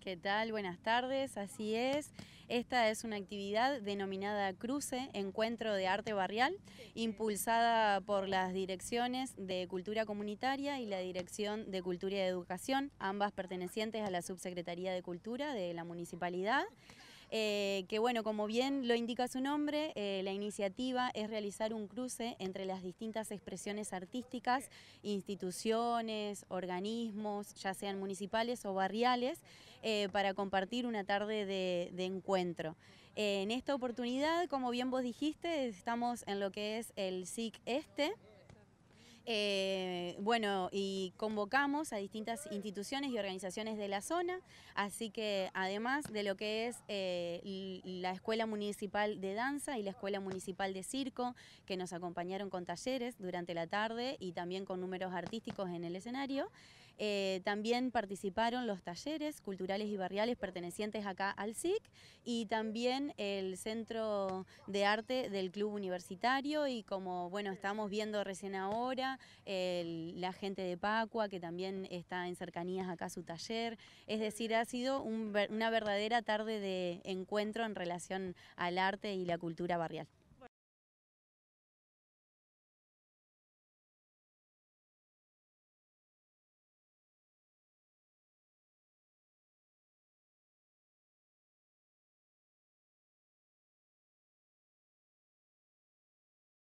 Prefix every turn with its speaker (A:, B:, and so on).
A: ¿Qué tal? Buenas tardes, así es. Esta es una actividad denominada Cruce, Encuentro de Arte Barrial, impulsada por las direcciones de Cultura Comunitaria y la Dirección de Cultura y Educación, ambas pertenecientes a la Subsecretaría de Cultura de la Municipalidad. Eh, que bueno, como bien lo indica su nombre, eh, la iniciativa es realizar un cruce entre las distintas expresiones artísticas, instituciones, organismos, ya sean municipales o barriales, eh, para compartir una tarde de, de encuentro. en esta oportunidad, como bien vos dijiste, estamos en lo que es el SIC Este, eh, bueno, y convocamos a distintas instituciones y organizaciones de la zona, así que además de lo que es eh, la Escuela Municipal de Danza y la Escuela Municipal de Circo, que nos acompañaron con talleres durante la tarde y también con números artísticos en el escenario, eh, también participaron los talleres culturales y barriales pertenecientes acá al SIC y también el Centro de Arte del Club Universitario y como bueno, estamos viendo recién ahora, la gente de Pacua que también está en cercanías acá a su taller. Es decir, ha sido una verdadera tarde de encuentro en relación al arte y la cultura barrial.